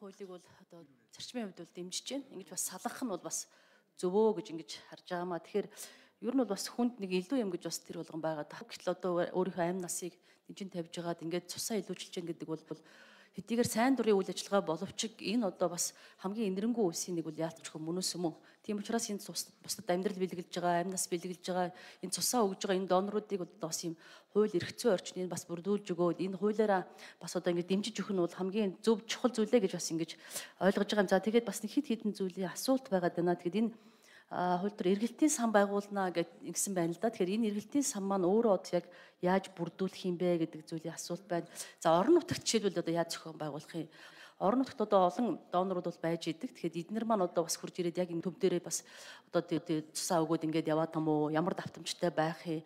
хуулийг бол одоо зарчмын хувьд бол дэмжиж байна. Ингээд бас салгах нь бол бас зөвөө гэж ингэж харж байгаамаа. Тэгэхээр ер нь бол бас хүнд нэг илүү юм гэж бас тэр болгон байгаа. Гэтэл одоо өөрийнхөө амь насыг дэмжин тавьж байгаад ингээд цусаа илүүчилж гэнэ гэдэг бол хэдийгээр сайн дурын үйл ажиллагаа боловч энэ одоо бас хамгийн энэрэнгүй үсийн нэг үл яалтч хүм мөнөөс юм уу. Тийм учраас энэ бусдад амьдрал бэлгэлж байгаа, амьнаас бэлгэлж байгаа, энэ цусаа өгж байгаа энэ доноруудыг одоо бас юм хууль эрх зүйн орчныг бас бүрдүүлж өгөөд энэ хуулиараа бас одоо ингэ дэмжиж өгөх нь бол хамгийн зөв чухал зүйлээ гэж бас ингэж ойлгож байгаа юм. За тэгээд бас нэг хит хитэн зүйлийн асуулт байгаад байна. Тэгэхэд энэ хууль төр эргэлтийн сан байгуулнаа гэсэн байна л да. Тэгэхээр энэ эргэлтийн сан маань өөрөө одоо яг яаж бүрдүүлэх юм бэ гэдэг зүйлийн асуулт байна. За орон нутагт жишээлбэл одоо яаж зохион байгуулах юм? Орон нутагт одоо олон донорууд бол байж идэг. Тэгэхэд эднэр маань одоо бас хурж ирээд яг энэ төв дээрээ бас одоо цусаа өгөөд ингээд яваа том уу? Ямар давтамжтай байх юм?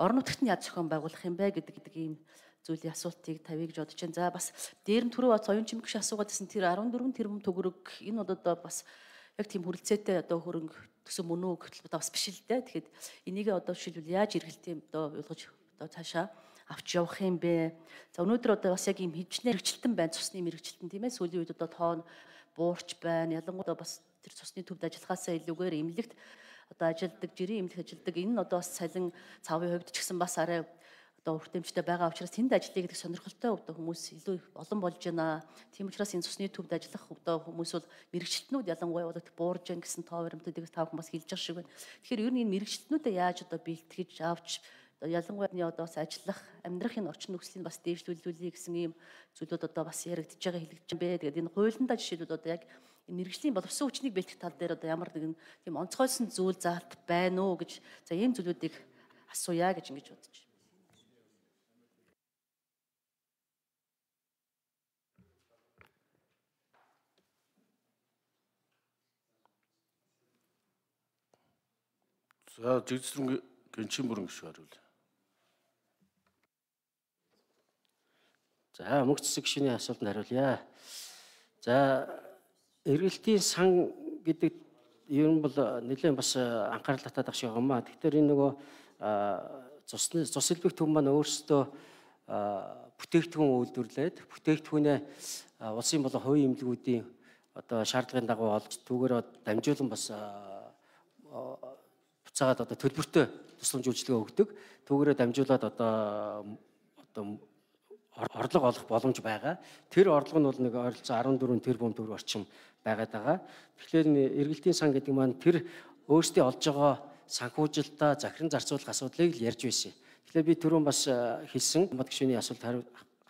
Орон нутагт нь яаж зохион байгуулах юм бэ гэдэг гэдэг ийм зүйлийн асуултыг тавья гэж бодож байна. За бас дээр нь түрүү бас оюун чимгш асуугаад гэсэн тэр 14 тэрбум төгрөг энэ бол одоо бас яг тийм хүрэлцээтэй одоо хөрөнгө төсөв мөн үү гэтэл одоо бас биш л дээ. Тэгэхэд энийг одоо жишээлбэл яаж эргэлтийн одоо ойлгож одоо цаашаа авч явах юм бэ? За өнөөдөр одоо бас яг ийм хэмжнээр хэрэгжилтэн байна, цусны мэрэгжилтэн тийм ээ. Сүүлийн үед одоо тоон буурч байна. Ялангуяа бас тэр цусны төвд ажиллахаасаа илүүгээр имлэгт одоо ажилдаг, жирийн имлэг ажилдаг. Энэ нь одоо бас цалин цаавын хувьд ч гэсэн бас арай одоо үр дэмжтэй байгаа учраас тэнд ажиллая гэдэг сонирхолтой одоо хүмүүс илүү олон болж байна. Тийм учраас энэ цусны төвд ажиллах одоо хүмүүс бол мэрэгчлэтнүүд ялангуяа бол буурж гэн гэсэн тоо баримтуудыг тавхан бас хэлж байгаа шиг байна. Тэгэхээр ер нь энэ мэрэгчлэтнүүдээ яаж одоо бэлтгэж авч ялангуяа одоо бас ажиллах амьдрахын орчин нөхцөлийг бас дээшлүүлүүлэе гэсэн ийм зүйлүүд одоо бас яригдж байгаа хэлэгдэж байна. Тэгээд энэ хуулиндаа жишээлбэл одоо яг мэрэгжлийн боловсон хүчнийг бэлтгэх тал дээр одоо ямар нэгэн тийм онцгойлсон зүйл заалт байна уу гэж за ийм зүйлүүдийг асууя гэж ингэж бодож байна. За жигдсэн гинчин бүрэн гişü хариул. За мөнх цэцэг шиний асуултанд хариулъя. За эргэлтийн сан гэдэг ер нь бол нэлээд бас анхаарал татаад ах шиг юм аа. Тэгэхээр энэ нөгөө цусны цус илбэг төв маань өөрсдөө бүтээгдэхүүн үйлдвэрлээд бүтээгдэхүүнээ улсын болон хувийн эмнэлгүүдийн одоо шаардлагын дагуу олж түүгээр дамжуулан бас буцаагаад одоо төлбөртэй тусламж үйлчилгээ өгдөг. Түүгээрээ дамжуулаад одоо одоо орлого олох боломж байгаа. Тэр орлого нь бол нэг ойролцоо 14 тэрбум төгрөг орчим байгаад байгаа. Тэгэхээр эргэлтийн сан гэдэг маань тэр өөрсдийн олж байгаа санхүүжилтаа захиран зарцуулах асуудлыг л ярьж байсан. Тэгэхээр би түрүүн бас э, хэлсэн бод гүшүүний асуулт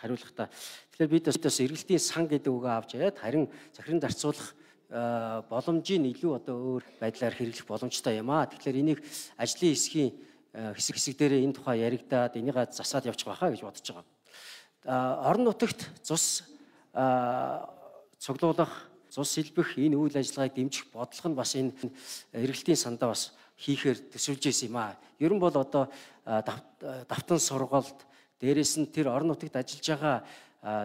хариулахдаа тэгэхээр бид бас эргэлтийн сан гэдэг үгээ авч яриад харин захиран зарцуулах Э, боломжийг илүү одоо өөр байдлаар хэрэглэх боломжтой юм аа. Тэгэхээр энийг ажлын хэсгийн э, хэсэг хэсэг дээрээ энэ тухай яригадаад энийгээ засаад явчих байхаа гэж бодож байгаа. Э, орон нутагт цус цуглуулах, цус илбэх энэ үйл ажиллагааг дэмжих бодлого нь бас энэ эргэлтийн сандаа бас хийхээр төсөвлөж исэн юм аа. Ер нь бол одоо давтан сургалт дээрээс нь тэр орон нутагт ажиллаж байгаа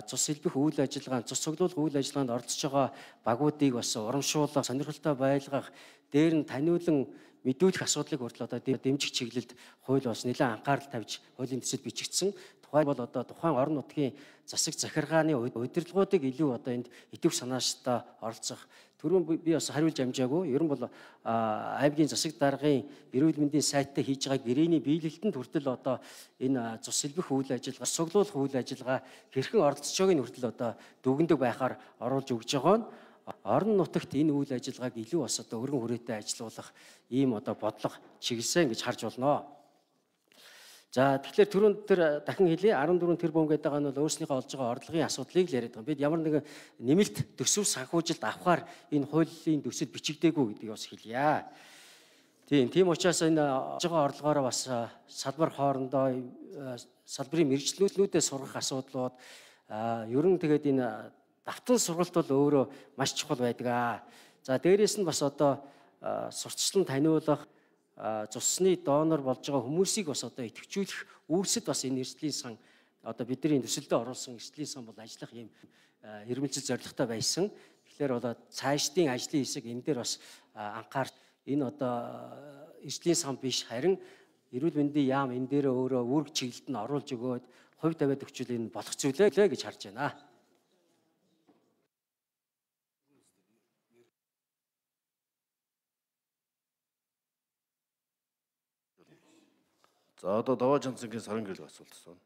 цус хэлбэх үйл ажиллагаанд цус цуглуулах үйл ажиллагаанд оролцож байгаа багуудыг бас урамшуулах, сонирхолтой байлгах, дээр нь таниулан мэдүүлэх асуудлыг хүртэл одоо дэмжих чиглэлд хууль болс нэлээд анхаарал тавьж хуулийн төсөл бичигдсэн. Тухайн бол одоо тухайн орон нутгийн засаг захиргааны удирдлагуудыг илүү одоо энд идэвх санаачтай оролцох Түрүүн би бас хариулж амжаагүй. Ер нь бол аймгийн засаг даргын эрүүл мэндийн сайттай хийж байгаа гэрээний биелэлтэнд хүртэл одоо энэ цус сэлбэх үйл ажиллагаа, суглуулах үйл ажиллагаа хэрхэн оролцож байгааг нь хүртэл одоо дүгндэг байхаар оруулж өгж байгаа нь орон нутагт энэ үйл ажиллагааг илүү бас одоо өргөн хүрээтэй ажилуулах ийм одоо бодлого чиглэсэн гэж харж байна. За тэгэхээр түрүүн тэр э, дахин хэлье 14 тэрбум гэдэг нь бол өөрснийхөө олж байгаа орлогын асуудлыг л яриад байгаа. Бид ямар нэгэн нэмэлт төсөв санхүүжилт авахаар энэ хуулийн төсөл бичигдээгүй гэдгийг бас хэлье. Тийм, тийм учраас энэ э, олж байгаа орлогоороо бас э, салбар хоорондоо салбарын мэрэгчлүүлнүүдэд сургах асуудлууд ер нь тэгээд энэ давтан сургалт бол өөрөө маш чухал байдаг аа. За дээрээс нь бас одоо сурталчлан таниулах цусны донор болж байгаа хүмүүсийг бас одоо идэвхжүүлэх үүсэд бас энэ эрсдлийн сан одоо бидний төсөлдөө оруулсан эрсдлийн сан бол ажиллах юм эрмэлзэл зорилготой байсан. Тэгэхээр бол цаашдын ажлын хэсэг энэ дээр бас анхаарч энэ одоо эрсдлийн сан биш харин эрүүл мэндийн яам энэ дээр өөрөө үүрэг чиглэлд нь оруулж өгөөд хувь тавиад өгчүүл энэ болох зүйлээ гэж харж байна. За одоо даваа жанцгийн сарангил асуулт асууна.